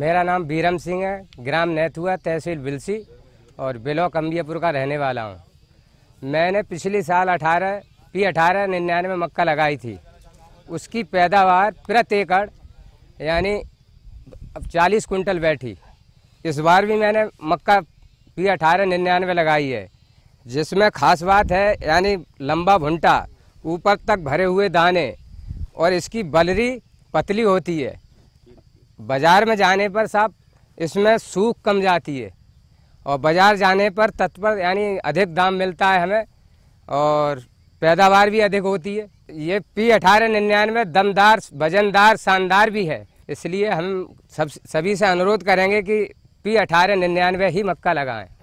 मेरा नाम बीरम सिंह है ग्राम नेथुआ तहसील बिलसी और ब्लॉक अम्बियापुर का रहने वाला हूँ मैंने पिछले साल अठारह पी अठारह निन्यानवे मक्का लगाई थी उसकी पैदावार प्रति एकड़ यानी चालीस कुंटल बैठी इस बार भी मैंने मक्का पी अठारह निन्यानवे लगाई है जिसमें खास बात है यानी लंबा भुंटा ऊपर तक भरे हुए दाने और इसकी बलरी पतली होती है बाज़ार में जाने पर साहब इसमें सूख कम जाती है और बाज़ार जाने पर तत्पर यानी अधिक दाम मिलता है हमें और पैदावार भी अधिक होती है ये पी अठारह निन्यानवे दमदार वजनदार शानदार भी है इसलिए हम सब सभी से अनुरोध करेंगे कि पी अठारह निन्यानवे ही मक्का लगाएं